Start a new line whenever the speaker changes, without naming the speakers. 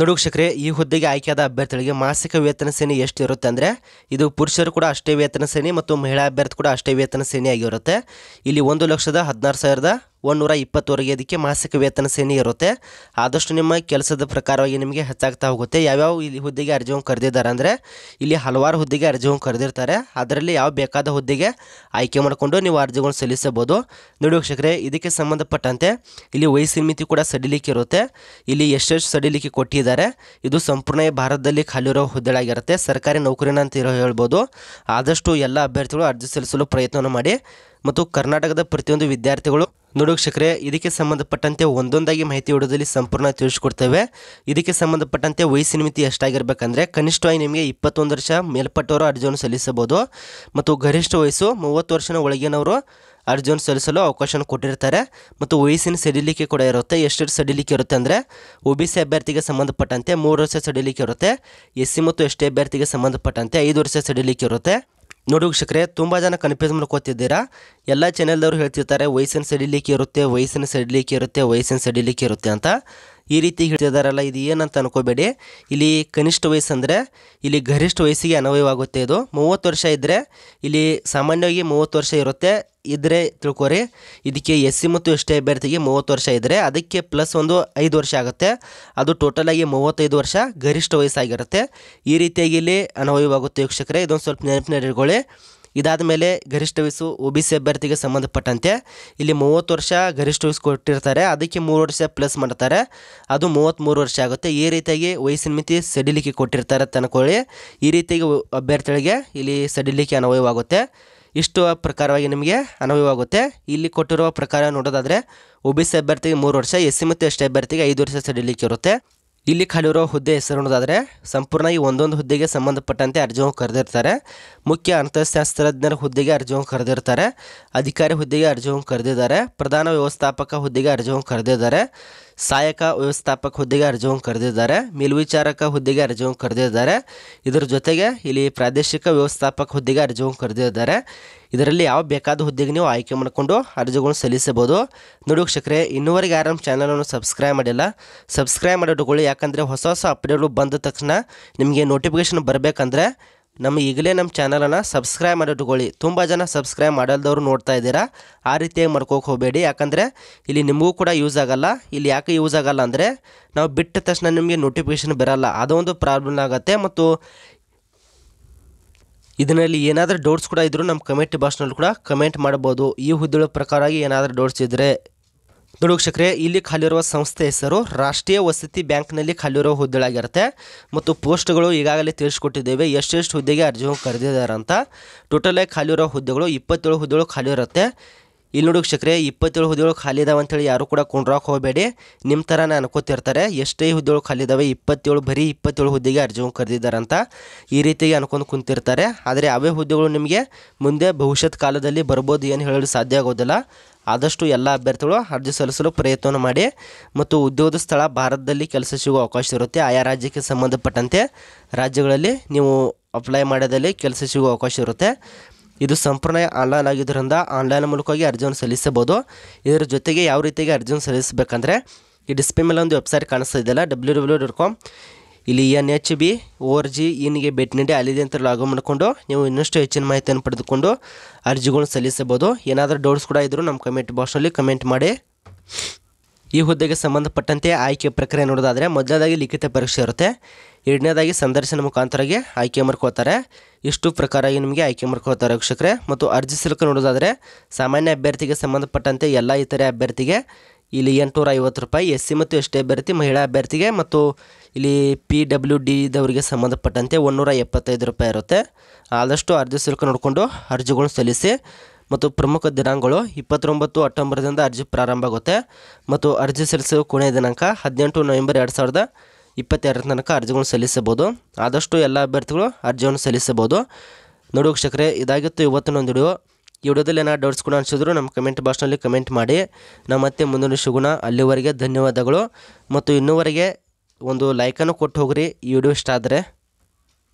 ನೋಡುಕ್ಷಕ್ರೆ ಈ ಹುದ್ದೆಗೆ ಆಯ್ಕೆಯಾದ ಅಭ್ಯರ್ಥಿಗಳಿಗೆ ಮಾಸಿಕ ವೇತನ ಸೇನೆ ಎಷ್ಟಿರುತ್ತೆ ಅಂದರೆ ಇದು ಪುರುಷರು ಕೂಡ ಅಷ್ಟೇ ವೇತನ ಸೇನೆ ಮತ್ತು ಮಹಿಳಾ ಅಭ್ಯರ್ಥಿ ಕೂಡ ಅಷ್ಟೇ ವೇತನ ಸೇನೆ ಆಗಿರುತ್ತೆ ಇಲ್ಲಿ ಒಂದು ಲಕ್ಷದ ಹದಿನಾರು ಸಾವಿರದ ಒಂದೂರ ಇಪ್ಪತ್ತುವರೆಗೆ ಅದಕ್ಕೆ ಮಾಸಿಕ ವೇತನ ಸೇನೆ ಇರುತ್ತೆ ಆದಷ್ಟು ನಿಮ್ಮ ಕೆಲಸದ ಪ್ರಕಾರವಾಗಿ ನಿಮಗೆ ಹೆಚ್ಚಾಗ್ತಾ ಹೋಗುತ್ತೆ ಯಾವ್ಯಾವ ಇಲ್ಲಿ ಹುದ್ದೆಗೆ ಅರ್ಜಿಯನ್ನು ಕರೆದಿದ್ದಾರೆ ಅಂದರೆ ಇಲ್ಲಿ ಹಲವಾರು ಹುದ್ದೆಗೆ ಅರ್ಜಿಗಳನ್ನು ಕರೆದಿರ್ತಾರೆ ಅದರಲ್ಲಿ ಯಾವ ಬೇಕಾದ ಹುದ್ದೆಗೆ ಆಯ್ಕೆ ಮಾಡಿಕೊಂಡು ನೀವು ಅರ್ಜಿಗಳನ್ನು ಸಲ್ಲಿಸಬಹುದು ನೋಡಿ ವೀಕ್ಷಕರೇ ಇದಕ್ಕೆ ಸಂಬಂಧಪಟ್ಟಂತೆ ಇಲ್ಲಿ ವಯಸ್ಸಿನ ಮಿತಿ ಕೂಡ ಸಡಿಲಿಕ್ಕೆ ಇರುತ್ತೆ ಇಲ್ಲಿ ಎಷ್ಟೆಷ್ಟು ಸಡಿಲಿಕ್ಕೆ ಕೊಟ್ಟಿದ್ದಾರೆ ಇದು ಸಂಪೂರ್ಣ ಭಾರತದಲ್ಲಿ ಖಾಲಿರೋ ಹುದ್ದೆಗಳಾಗಿರುತ್ತೆ ಸರ್ಕಾರಿ ನೌಕರಿನ ಅಂತ ಹೇಳ್ಬೋದು ಆದಷ್ಟು ಎಲ್ಲ ಅಭ್ಯರ್ಥಿಗಳು ಅರ್ಜಿ ಸಲ್ಲಿಸಲು ಪ್ರಯತ್ನವನ್ನು ಮಾಡಿ ಮತ್ತು ಕರ್ನಾಟಕದ ಪ್ರತಿಯೊಂದು ವಿದ್ಯಾರ್ಥಿಗಳು ನೋಡಿ ಇದಕ್ಕೆ ಸಂಬಂಧಪಟ್ಟಂತೆ ಒಂದೊಂದಾಗಿ ಮಾಹಿತಿ ಹೊಡೋದಲ್ಲಿ ಸಂಪೂರ್ಣ ತಿಳಿಸ್ಕೊಡ್ತೇವೆ ಇದಕ್ಕೆ ಸಂಬಂಧಪಟ್ಟಂತೆ ವಯಸ್ಸಿನ ಮಿತಿ ಎಷ್ಟಾಗಿರ್ಬೇಕಂದ್ರೆ ಕನಿಷ್ಠವಾಗಿ ನಿಮಗೆ ಇಪ್ಪತ್ತೊಂದು ವರ್ಷ ಮೇಲ್ಪಟ್ಟವರು ಅರ್ಜಿಯನ್ನು ಸಲ್ಲಿಸಬಹುದು ಮತ್ತು ಗರಿಷ್ಠ ವಯಸ್ಸು ಮೂವತ್ತು ವರ್ಷನ ಒಳಗಿನವರು ಅರ್ಜಿಯನ್ನು ಸಲ್ಲಿಸಲು ಅವಕಾಶವನ್ನು ಕೊಟ್ಟಿರ್ತಾರೆ ಮತ್ತು ವಯಸ್ಸಿನ ಸಡಿಲಿಕೆ ಕೂಡ ಇರುತ್ತೆ ಎಷ್ಟು ಸಡಿಲಿಕೆ ಇರುತ್ತೆ ಅಂದರೆ ಒ ಬಿ ಸಿ ಅಭ್ಯರ್ಥಿಗೆ ಸಂಬಂಧಪಟ್ಟಂತೆ ಮೂರು ವರ್ಷ ಸಡಿಲಿಕೆ ಇರುತ್ತೆ ಎಸ್ ಸಿ ಮತ್ತು ಎಸ್ ಟಿ ಅಭ್ಯರ್ಥಿಗೆ ಸಂಬಂಧಪಟ್ಟಂತೆ ಐದು ವರ್ಷ ಸಡಿಲಿಕೆ ಇರುತ್ತೆ ನೋಡಿ ವೀಕ್ಷಕರೇ ತುಂಬ ಜನ ಕನ್ಫ್ಯೂಸ್ ಮಾಡ್ಕೋತಿದ್ದೀರಾ ಎಲ್ಲ ಚಾನೆಲ್ದವರು ಹೇಳ್ತಿರ್ತಾರೆ ವಯಸ್ಸಿನ ಸಡಿಲಿಕ್ಕೆ ಇರುತ್ತೆ ವಯಸ್ಸಿನ ಸಡಿಲಿಕ್ಕೆ ಇರುತ್ತೆ ವಯಸ್ಸಿನ ಸಡಿಲಿಕ್ಕೆ ಇರುತ್ತೆ ಅಂತ ಈ ರೀತಿ ಹೇಳ್ತಿದಾರಲ್ಲ ಇದು ಏನಂತ ಅನ್ಕೋಬೇಡಿ ಇಲ್ಲಿ ಕನಿಷ್ಠ ವಯಸ್ಸು ಅಂದರೆ ಇಲ್ಲಿ ಗರಿಷ್ಠ ವಯಸ್ಸಿಗೆ ಅನ್ವಯವಾಗುತ್ತೆ ಇದು ಮೂವತ್ತು ವರ್ಷ ಇದ್ದರೆ ಇಲ್ಲಿ ಸಾಮಾನ್ಯವಾಗಿ ಮೂವತ್ತು ವರ್ಷ ಇರುತ್ತೆ ಇದ್ರೆ ತಿಳ್ಕೊರಿ ಇದಕ್ಕೆ ಎಸ್ ಸಿ ಮತ್ತು ಎಸ್ ಟಿ ಅಭ್ಯರ್ಥಿಗೆ ಮೂವತ್ತು ವರ್ಷ ಇದ್ದರೆ ಅದಕ್ಕೆ ಪ್ಲಸ್ ಒಂದು ಐದು ವರ್ಷ ಆಗುತ್ತೆ ಅದು ಟೋಟಲಾಗಿ ಮೂವತ್ತೈದು ವರ್ಷ ಗರಿಷ್ಠ ವಯಸ್ಸಾಗಿರುತ್ತೆ ಈ ರೀತಿಯಾಗಿ ಇಲ್ಲಿ ಅನ್ವಯವಾಗುತ್ತೆ ವೀಕ್ಷಕರೇ ಇದೊಂದು ಸ್ವಲ್ಪ ನೆನಪಿನಲ್ಲಿ ಇಟ್ಕೊಳ್ಳಿ ಇದಾದ ಮೇಲೆ ಗರಿಷ್ಠ ವಯಸ್ಸು ಒ ಬಿ ಸಿ ಅಭ್ಯರ್ಥಿಗೆ ಸಂಬಂಧಪಟ್ಟಂತೆ ಇಲ್ಲಿ ಮೂವತ್ತು ವರ್ಷ ಗರಿಷ್ಠ ವಯಸ್ಸು ಕೊಟ್ಟಿರ್ತಾರೆ ಅದಕ್ಕೆ ಮೂರು ವರ್ಷ ಪ್ಲಸ್ ಮಾಡ್ತಾರೆ ಅದು ಮೂವತ್ತ್ಮೂರು ವರ್ಷ ಆಗುತ್ತೆ ಈ ರೀತಿಯಾಗಿ ವಯಸ್ಸಿನ ಮಿತಿ ಸಡಿಲಿಕೆ ಕೊಟ್ಟಿರ್ತಾರೆ ತನ್ಕೊಳ್ಳಿ ಈ ರೀತಿಯಾಗಿ ಅಭ್ಯರ್ಥಿಗಳಿಗೆ ಇಲ್ಲಿ ಸಡಿಲಿಕೆ ಅನ್ವಯವಾಗುತ್ತೆ ಇಷ್ಟು ಪ್ರಕಾರವಾಗಿ ನಿಮಗೆ ಅನ್ವಯವಾಗುತ್ತೆ ಇಲ್ಲಿ ಕೊಟ್ಟಿರುವ ಪ್ರಕಾರ ನೋಡೋದಾದರೆ ಒ ಬಿ ಸಿ ಅಭ್ಯರ್ಥಿಗೆ ಮೂರು ವರ್ಷ ಎಸ್ ಸಿ ಮತ್ತು ಎಸ್ ಅಭ್ಯರ್ಥಿಗೆ ಐದು ವರ್ಷ ಸಡಿಲಿಕೆ ಇರುತ್ತೆ ಇಲ್ಲಿ ಖಾಲಿರೋ ಹುದ್ದೆ ಹೆಸರು ಸಂಪೂರ್ಣ ಈ ಒಂದೊಂದು ಹುದ್ದೆಗೆ ಸಂಬಂಧಪಟ್ಟಂತೆ ಅರ್ಜಿಯನ್ನು ಕರೆದಿರ್ತಾರೆ ಮುಖ್ಯ ಅರ್ಥಶಾಸ್ತ್ರಜ್ಞರ ಹುದ್ದೆಗೆ ಅರ್ಜಿಯನ್ನು ಕರೆದಿರ್ತಾರೆ ಅಧಿಕಾರಿ ಹುದ್ದೆಗೆ ಅರ್ಜಿಯನ್ನು ಕರೆದಿದ್ದಾರೆ ಪ್ರಧಾನ ವ್ಯವಸ್ಥಾಪಕ ಹುದ್ದೆಗೆ ಅರ್ಜಿಯನ್ನು ಕರೆದಿದ್ದಾರೆ ಸಹಾಯಕ ವ್ಯವಸ್ಥಾಪಕ ಹುದ್ದೆಗೆ ಅರ್ಜಿಯನ್ನು ಕರೆದಿದ್ದಾರೆ ಮೇಲ್ವಿಚಾರಕ ಹುದ್ದೆಗೆ ಅರ್ಜಿಯನ್ನು ಕರೆದಿದ್ದಾರೆ ಇದರ ಜೊತೆಗೆ ಇಲ್ಲಿ ಪ್ರಾದೇಶಿಕ ವ್ಯವಸ್ಥಾಪಕ ಹುದ್ದೆಗೆ ಅರ್ಜಿಯನ್ನು ಕರೆದಿದ್ದಾರೆ ಇದರಲ್ಲಿ ಯಾವ ಬೇಕಾದ ಹುದ್ದೆಗೆ ನೀವು ಆಯ್ಕೆ ಮಾಡಿಕೊಂಡು ಅರ್ಜಿಗಳನ್ನು ಸಲ್ಲಿಸಬಹುದು ನೋಡಿ ಇನ್ನುವರೆಗೆ ಇನ್ನೂವರೆಗೆ ನಮ್ಮ ಚಾನಲನ್ನು ಸಬ್ಸ್ಕ್ರೈಬ್ ಮಾಡಿಲ್ಲ ಸಬ್ಸ್ಕ್ರೈಬ್ ಮಾಡಿಟ್ಕೊಳ್ಳಿ ಯಾಕಂದರೆ ಹೊಸ ಹೊಸ ಅಪ್ಡೇಟ್ಗಳು ಬಂದ ತಕ್ಷಣ ನಿಮಗೆ ನೋಟಿಫಿಕೇಶನ್ ಬರಬೇಕಂದ್ರೆ ನಮ್ಮ ಈಗಲೇ ನಮ್ಮ ಚಾನಲನ್ನು ಸಬ್ಸ್ಕ್ರೈಬ್ ಮಾಡಿಟ್ಕೊಳ್ಳಿ ತುಂಬ ಜನ ಸಬ್ಸ್ಕ್ರೈಬ್ ಮಾಡಲ್ದವ್ರು ನೋಡ್ತಾ ಇದ್ದೀರಾ ಆ ರೀತಿಯಾಗಿ ಮಾಡ್ಕೋಕೆ ಹೋಗಬೇಡಿ ಯಾಕಂದರೆ ಇಲ್ಲಿ ನಿಮಗೂ ಕೂಡ ಯೂಸ್ ಆಗೋಲ್ಲ ಇಲ್ಲಿ ಯಾಕೆ ಯೂಸ್ ಆಗೋಲ್ಲ ಅಂದರೆ ನಾವು ಬಿಟ್ಟ ತಕ್ಷಣ ನಿಮಗೆ ನೋಟಿಫಿಕೇಷನ್ ಬರೋಲ್ಲ ಅದೊಂದು ಪ್ರಾಬ್ಲಮ್ ಆಗುತ್ತೆ ಮತ್ತು ಇದರಲ್ಲಿ ಏನಾದರೂ ಡೌಟ್ಸ್ ಕೂಡ ಇದ್ದರೂ ನಮ್ಮ ಕಮೆಂಟ್ ಬಾಕ್ಸ್ನಲ್ಲಿ ಕೂಡ ಕಮೆಂಟ್ ಮಾಡ್ಬೋದು ಈ ಹುದ್ದೆಗಳ ಪ್ರಕಾರವಾಗಿ ಏನಾದರೂ ಡೌಟ್ಸ್ ಇದ್ದರೆ ನೋಡಿ ಇಲ್ಲಿ ಖಾಲಿರುವ ಸಂಸ್ಥೆ ಹೆಸರು ರಾಷ್ಟ್ರೀಯ ವಸತಿ ಬ್ಯಾಂಕ್ನಲ್ಲಿ ಖಾಲಿರುವ ಹುದ್ದೆಗಳಾಗಿರುತ್ತೆ ಮತ್ತು ಪೋಸ್ಟ್ಗಳು ಈಗಾಗಲೇ ತಿಳಿಸ್ಕೊಟ್ಟಿದ್ದೇವೆ ಎಷ್ಟೆಷ್ಟು ಹುದ್ದೆಗೆ ಅರ್ಜಿ ಕರೆದಿದ್ದಾರೆ ಅಂತ ಟೋಟಲಾಗಿ ಖಾಲಿರೋ ಹುದ್ದೆಗಳು ಇಪ್ಪತ್ತೇಳು ಹುದ್ದೆಗಳು ಖಾಲಿ ಇರುತ್ತೆ ಇಲ್ಲಿ ನೋಡಿ ಶಕ್ರೆ ಇಪ್ಪತ್ತೇಳು ಹುದ್ದೆಗಳು ಖಾಲಿ ಇದಾವೆ ಅಂತೇಳಿ ಯಾರು ಕೂಡ ಕೊಂಡ್ರಾಕ್ ಹೋಗಬೇಡಿ ನಿಮ್ಮ ಥರ ನಾನು ಅನ್ಕೋತಿರ್ತಾರೆ ಎಷ್ಟೇ ಹುದ್ದೆಗಳು ಖಾಲಿ ಇದಾವೆ ಇಪ್ಪತ್ತೇಳು ಬರೀ ಇಪ್ಪತ್ತೇಳು ಹುದ್ದೆಗೆ ಅರ್ಜಿ ಕರೆದಿದ್ದಾರಂತ ಈ ರೀತಿಯಾಗಿ ಅನ್ಕೊಂಡು ಕುಂತಿರ್ತಾರೆ ಆದರೆ ಅವೇ ಹುದ್ದೆಗಳು ನಿಮಗೆ ಮುಂದೆ ಭವಿಷ್ಯತ್ ಕಾಲದಲ್ಲಿ ಬರ್ಬೋದು ಏನು ಹೇಳಲು ಸಾಧ್ಯ ಆಗೋದಿಲ್ಲ ಆದಷ್ಟು ಎಲ್ಲ ಅಭ್ಯರ್ಥಿಗಳು ಅರ್ಜಿ ಸಲ್ಲಿಸಲು ಪ್ರಯತ್ನವನ್ನು ಮಾಡಿ ಮತ್ತು ಉದ್ಯೋಗದ ಸ್ಥಳ ಭಾರತದಲ್ಲಿ ಕೆಲಸ ಸಿಗುವ ಅವಕಾಶ ಇರುತ್ತೆ ಆಯಾ ರಾಜ್ಯಕ್ಕೆ ಸಂಬಂಧಪಟ್ಟಂತೆ ರಾಜ್ಯಗಳಲ್ಲಿ ನೀವು ಅಪ್ಲೈ ಮಾಡೋದಲ್ಲಿ ಕೆಲಸ ಸಿಗುವ ಅವಕಾಶ ಇರುತ್ತೆ ಇದು ಸಂಪೂರ್ಣ ಆನ್ಲೈನ್ ಆಗಿದ್ದರಿಂದ ಆನ್ಲೈನ್ ಮೂಲಕವಾಗಿ ಅರ್ಜಿಯನ್ನು ಸಲ್ಲಿಸಬಹುದು ಇದರ ಜೊತೆಗೆ ಯಾವ ರೀತಿಯಾಗಿ ಅರ್ಜಿಯನ್ನು ಸಲ್ಲಿಸಬೇಕಂದ್ರೆ ಈ ಡಿಸ್ಪ್ಲೇ ಮೇಲೆ ಒಂದು ವೆಬ್ಸೈಟ್ ಕಾಣಿಸ್ತಾ ಡಬ್ಲ್ಯೂ ಡಬ್ಲ್ಯೂ ಡಾಟ್ ಕಾಮ್ ಇಲ್ಲಿ N H B or G ಇನ್ಗೆ ಭೇಟಿ ನೀಡಿ ಅಲ್ಲಿದೆ ಅಂತ ಲಾಗ್ ಮಾಡಿಕೊಂಡು ನೀವು ಇನ್ನಷ್ಟು ಹೆಚ್ಚಿನ ಮಾಹಿತಿಯನ್ನು ಪಡೆದುಕೊಂಡು ಅರ್ಜಿಗಳನ್ನು ಸಲ್ಲಿಸಬಹುದು ಏನಾದರೂ ಡೌಟ್ಸ್ ಕೂಡ ಇದ್ದರೂ ನಮ್ಮ ಕಮೆಂಟ್ ಬಾಕ್ಸ್ನಲ್ಲಿ ಕಮೆಂಟ್ ಮಾಡಿ ಈ ಹುದ್ದೆಗೆ ಸಂಬಂಧಪಟ್ಟಂತೆ ಆಯ್ಕೆ ಪ್ರಕ್ರಿಯೆ ನೋಡೋದಾದರೆ ಮೊದಲನೇದಾಗಿ ಲಿಖಿತ ಪರೀಕ್ಷೆ ಇರುತ್ತೆ ಎರಡನೇದಾಗಿ ಸಂದರ್ಶನ ಮುಖಾಂತರಾಗಿ ಆಯ್ಕೆ ಮಾಡ್ಕೋತಾರೆ ಇಷ್ಟು ಪ್ರಕಾರ ನಿಮಗೆ ಆಯ್ಕೆ ಮಾಡ್ಕೋತಾರೆ ವೀಕ್ಷಕರೇ ಮತ್ತು ಅರ್ಜಿ ಶುಲ್ಕ ನೋಡೋದಾದರೆ ಸಾಮಾನ್ಯ ಅಭ್ಯರ್ಥಿಗೆ ಸಂಬಂಧಪಟ್ಟಂತೆ ಎಲ್ಲ ಇತರೆ ಅಭ್ಯರ್ಥಿಗೆ ಇಲ್ಲಿ ಎಂಟುನೂರ ಐವತ್ತು ರೂಪಾಯಿ ಎಸ್ ಸಿ ಮತ್ತು ಎಸ್ ಟಿ ಅಭ್ಯರ್ಥಿ ಮಹಿಳಾ ಅಭ್ಯರ್ಥಿಗೆ ಮತ್ತು ಇಲ್ಲಿ ಪಿ ಡಬ್ಲ್ಯೂ ಡಿದವರಿಗೆ ಸಂಬಂಧಪಟ್ಟಂತೆ ಒನ್ನೂರ ಎಪ್ಪತ್ತೈದು ರೂಪಾಯಿ ಇರುತ್ತೆ ಆದಷ್ಟು ಅರ್ಜಿ ಶುಲ್ಕ ನೋಡಿಕೊಂಡು ಅರ್ಜಿಗಳನ್ನು ಸಲ್ಲಿಸಿ ಮತ್ತು ಪ್ರಮುಖ ದಿನಾಂಕಗಳು ಇಪ್ಪತ್ತೊಂಬತ್ತು ಅಕ್ಟೋಬರ್ದಿಂದ ಅರ್ಜಿ ಪ್ರಾರಂಭ ಆಗುತ್ತೆ ಮತ್ತು ಅರ್ಜಿ ಸಲ್ಲಿಸುವ ಕೊನೆಯ ದಿನಾಂಕ ಹದಿನೆಂಟು ನವೆಂಬರ್ ಎರಡು ಸಾವಿರದ ಇಪ್ಪತ್ತೆರಡರ ತನಕ ಅರ್ಜಿಗಳನ್ನು ಸಲ್ಲಿಸಬಹುದು ಆದಷ್ಟು ಎಲ್ಲ ಅಭ್ಯರ್ಥಿಗಳು ಅರ್ಜಿಯನ್ನು ಸಲ್ಲಿಸಬಹುದು ನೋಡಿ ಶಕ್ರೆ ಇದಾಗಿತ್ತು ಇವತ್ತಿನ ಒಂದು ವಿಡಿಯೋ ಈ ವಿಡಿಯೋದಲ್ಲಿ ಏನಾದ್ರು ಡೌಟ್ಸ್ ಕೂಡ ಅನಿಸಿದ್ರು ನಮ್ಮ ಕಮೆಂಟ್ ಬಾಕ್ಸ್ನಲ್ಲಿ ಕಮೆಂಟ್ ಮಾಡಿ ನಾವು ಮತ್ತೆ ಮುಂದಿನ ಶುಗುಣ ಅಲ್ಲಿವರೆಗೆ ಧನ್ಯವಾದಗಳು ಮತ್ತು ಇನ್ನೂವರೆಗೆ ಒಂದು ಲೈಕನ್ನು ಕೊಟ್ಟು ಹೋಗ್ರಿ ಈ ವಿಡಿಯೋ ಇಷ್ಟ ಆದರೆ